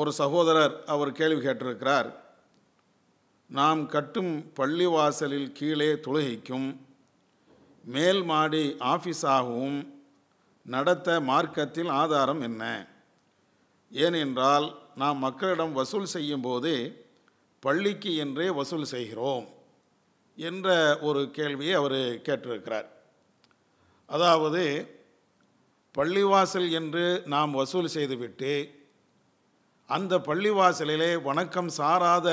ஒரு சகோதரர் அவர் கேள்வி கேட்டிருக்கிறார் நாம் கட்டும் பள்ளி வாசலில் கீழே தொழுகைக்கும் மேல் மாடி ஆஃபீஸாகவும் நடத்த மார்க்கத்தில் ஆதாரம் என்ன ஏனென்றால் நாம் மக்களிடம் வசூல் செய்யும்போது பள்ளிக்கு என்றே வசூல் செய்கிறோம் என்ற ஒரு கேள்வியை அவர் கேட்டிருக்கிறார் அதாவது பள்ளிவாசல் என்று நாம் வசூல் செய்துவிட்டு அந்த பள்ளிவாசலிலே வணக்கம் சாராத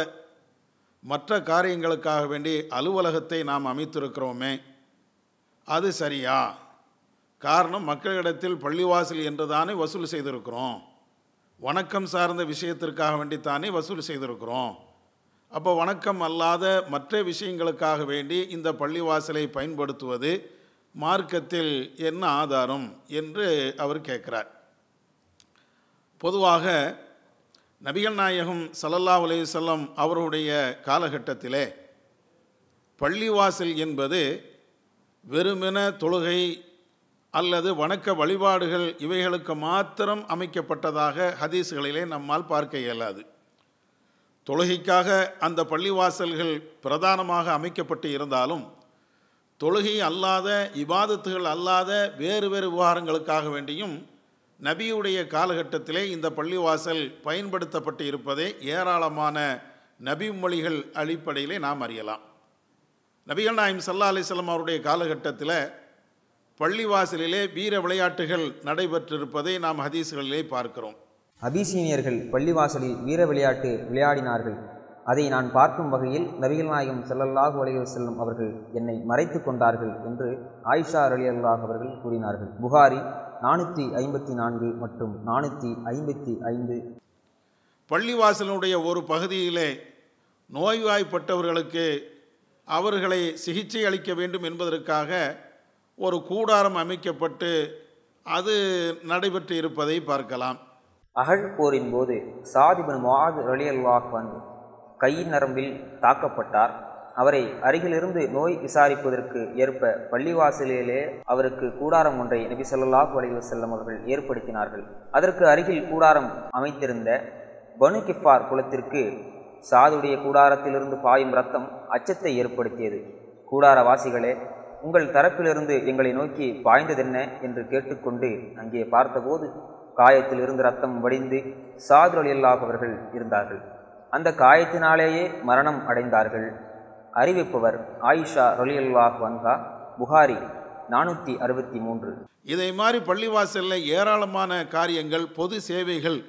மற்ற காரியங்களுக்காக வேண்டி அலுவலகத்தை நாம் அமைத்திருக்கிறோமே அது சரியா காரணம் மக்களிடத்தில் பள்ளிவாசல் என்று தானே வசூல் செய்திருக்கிறோம் வணக்கம் சார்ந்த விஷயத்திற்காக வேண்டி தானே வசூல் செய்திருக்கிறோம் அப்போ வணக்கம் அல்லாத மற்ற விஷயங்களுக்காக வேண்டி இந்த பள்ளிவாசலை பயன்படுத்துவது மார்க்கத்தில் என்ன ஆதாரம் என்று அவர் கேட்குறார் பொதுவாக நபிகள் நாயகம் சல்லல்லா அலையுசல்லம் அவருடைய காலகட்டத்திலே பள்ளிவாசல் என்பது வெறுமென தொழுகை அல்லது வணக்க வழிபாடுகள் இவைகளுக்கு மாத்திரம் அமைக்கப்பட்டதாக ஹதீஸ்களிலே நம்மால் பார்க்க இயலாது தொழுகைக்காக அந்த பள்ளிவாசல்கள் பிரதானமாக அமைக்கப்பட்டு இருந்தாலும் தொழுகை அல்லாத இபாதத்துகள் அல்லாத வேறு வேறு விவகாரங்களுக்காக வேண்டியும் நபியுடைய காலகட்டத்திலே இந்த பள்ளிவாசல் பயன்படுத்தப்பட்டு இருப்பதே ஏராளமான நபி மொழிகள் அடிப்படையிலே நாம் அறியலாம் நபிகள் நாயம் சல்லா அலிஸ்லாம் அவருடைய காலகட்டத்தில் பள்ளிவாசலிலே வீர விளையாட்டுகள் நடைபெற்றிருப்பதை நாம் ஹதீஸ்களிலே பார்க்கிறோம் அபிசீனியர்கள் பள்ளிவாசலில் வீர விளையாட்டு விளையாடினார்கள் அதை நான் பார்க்கும் வகையில் நபிகள் நாயகம் செல்லல்லாக அலைய செல்லும் அவர்கள் என்னை மறைத்து கொண்டார்கள் என்று ஆயிஷா அலியல்லாக அவர்கள் கூறினார்கள் புகாரி நானூற்றி ஐம்பத்தி நான்கு மற்றும் நானூற்றி ஐம்பத்தி ஐந்து பள்ளிவாசலுடைய ஒரு பகுதியிலே நோய்வாய்ப்பட்டவர்களுக்கு அவர்களை சிகிச்சை அளிக்க வேண்டும் என்பதற்காக ஒரு கூடாரம் அமைக்கப்பட்டு அது நடைபெற்று இருப்பதை பார்க்கலாம் அகழ் போரின் போது சாதிபன் மாது ரலியல்லாஹ் வந்து கை நரம்பில் தாக்கப்பட்டார் அவரை அருகிலிருந்து நோய் விசாரிப்பதற்கு ஏற்ப பள்ளிவாசலிலே அவருக்கு கூடாரம் ஒன்றை நபி சொல்லாஹு அலைவு செல்லம் அவர்கள் ஏற்படுத்தினார்கள் அதற்கு அருகில் கூடாரம் அமைத்திருந்த பனு கிஃபார் குலத்திற்கு சாதுடைய கூடாரத்திலிருந்து பாயும் ரத்தம் அச்சத்தை ஏற்படுத்தியது கூடாரவாசிகளே உங்கள் தரப்பிலிருந்து எங்களை நோக்கி பாய்ந்ததென்ன என்று கேட்டுக்கொண்டு அங்கே பார்த்தபோது காயத்தில் இருந்து ரத்தம் வடிந்து சாதுரலியல்லாகவர்கள் இருந்தார்கள் அந்த காயத்தினாலேயே மரணம் அடைந்தார்கள் அறிவிப்பவர் ஆயிஷா ரொலியல்லாஹ் வன்ஹா புகாரி நானூற்றி அறுபத்தி மூன்று இதை மாதிரி பள்ளிவாசலில் ஏராளமான காரியங்கள் பொது சேவைகள்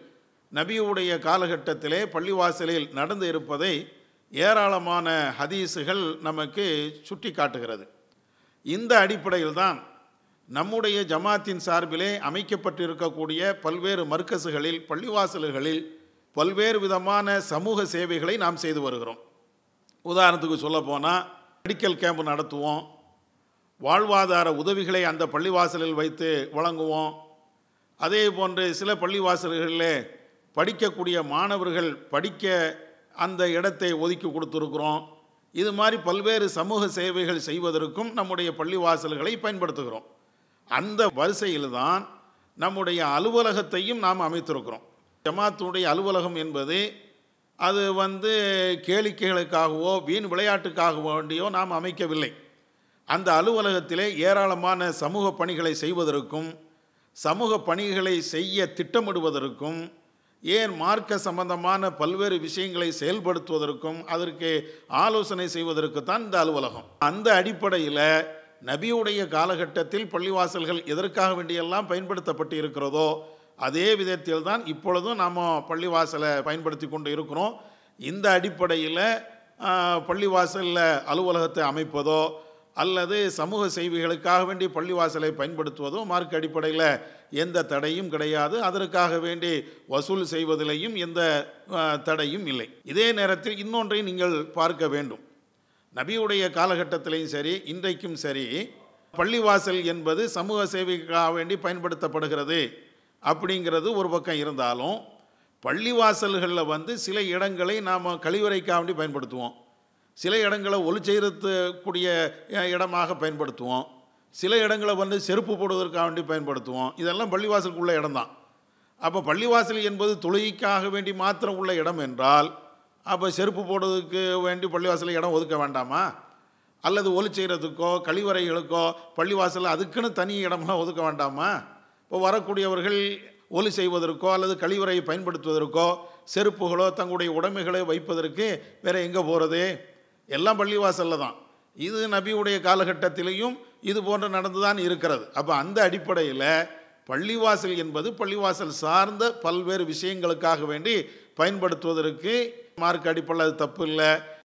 நபியுடைய காலகட்டத்திலே பள்ளிவாசலில் நடந்து இருப்பதை ஏராளமான ஹதீஸுகள் நமக்கு சுட்டி காட்டுகிறது இந்த அடிப்படையில் தான் நம்முடைய ஜமாத்தின் சார்பிலே அமைக்கப்பட்டிருக்கக்கூடிய பல்வேறு மர்க்கசுகளில் பள்ளிவாசல்களில் பல்வேறு விதமான சமூக சேவைகளை நாம் செய்து வருகிறோம் உதாரணத்துக்கு சொல்லப்போனால் மெடிக்கல் கேம்ப் நடத்துவோம் வாழ்வாதார உதவிகளை அந்த பள்ளிவாசலில் வைத்து வழங்குவோம் அதே போன்று சில பள்ளிவாசல்களில் படிக்கக்கூடிய மாணவர்கள் படிக்க அந்த இடத்தை ஒதுக்கி கொடுத்துருக்குறோம் இது மாதிரி பல்வேறு சமூக சேவைகள் செய்வதற்கும் நம்முடைய பள்ளிவாசல்களை பயன்படுத்துகிறோம் அந்த வரிசையில் தான் நம்முடைய அலுவலகத்தையும் நாம் அமைத்திருக்கிறோம் ஜமாத்துடைய அலுவலகம் என்பது அது வந்து கேளிக்கைகளுக்காகவோ வீண் விளையாட்டுக்காக வேண்டியோ நாம் அமைக்கவில்லை அந்த அலுவலகத்திலே ஏராளமான சமூக பணிகளை செய்வதற்கும் சமூக பணிகளை செய்ய திட்டமிடுவதற்கும் ஏன் மார்க்க சம்பந்தமான பல்வேறு விஷயங்களை செயல்படுத்துவதற்கும் அதற்கு ஆலோசனை செய்வதற்கு தான் இந்த அலுவலகம் அந்த அடிப்படையில் நபியுடைய காலகட்டத்தில் பள்ளிவாசல்கள் எதற்காக வேண்டியெல்லாம் பயன்படுத்தப்பட்டு இருக்கிறதோ அதே விதத்தில் தான் இப்பொழுதும் நாம் பள்ளிவாசலை பயன்படுத்தி கொண்டு இருக்கிறோம் இந்த அடிப்படையில் பள்ளிவாசலில் அலுவலகத்தை அமைப்பதோ அல்லது சமூக செய்விகளுக்காக வேண்டி பள்ளிவாசலை பயன்படுத்துவதோ மார்க் அடிப்படையில் எந்த தடையும் கிடையாது அதற்காக வேண்டி வசூல் செய்வதிலையும் எந்த தடையும் இல்லை இதே நேரத்தில் இன்னொன்றை நீங்கள் பார்க்க வேண்டும் நபியுடைய காலகட்டத்திலையும் சரி இன்றைக்கும் சரி பள்ளிவாசல் என்பது சமூக சேவைக்காக வேண்டி பயன்படுத்தப்படுகிறது அப்படிங்கிறது ஒரு பக்கம் இருந்தாலும் பள்ளிவாசல்களில் வந்து சில இடங்களை நாம் வேண்டி பயன்படுத்துவோம் சில இடங்களை ஒலி செய்கிறதுக்கூடிய இடமாக பயன்படுத்துவோம் சில இடங்களை வந்து செருப்பு போடுவதற்காக பயன்படுத்துவோம் இதெல்லாம் உள்ள இடம் தான் அப்போ பள்ளிவாசல் என்பது தொழுகைக்காக வேண்டி மாத்திரம் உள்ள இடம் என்றால் அப்போ செருப்பு போடுறதுக்கு வேண்டி பள்ளிவாசலில் இடம் ஒதுக்க வேண்டாமா அல்லது ஒலி செய்கிறதுக்கோ கழிவறைகளுக்கோ பள்ளிவாசலில் அதுக்குன்னு தனி இடம்லாம் ஒதுக்க வேண்டாமா வரக்கூடியவர்கள் ஒலி செய்வதற்கோ அல்லது கழிவறையை பயன்படுத்துவதற்கோ செருப்புகளோ தங்களுடைய உடைமைகளை வைப்பதற்கு வேறு எங்கே போகிறது எல்லாம் பள்ளிவாசலில் தான் இது நபியுடைய காலகட்டத்திலையும் இது போன்று நடந்துதான் இருக்கிறது அப்போ அந்த அடிப்படையில் பள்ளிவாசல் என்பது பள்ளிவாசல் சார்ந்த பல்வேறு விஷயங்களுக்காக வேண்டி பயன்படுத்துவதற்கு மார்க் அடிப்படையில் அது தப்பு இல்லை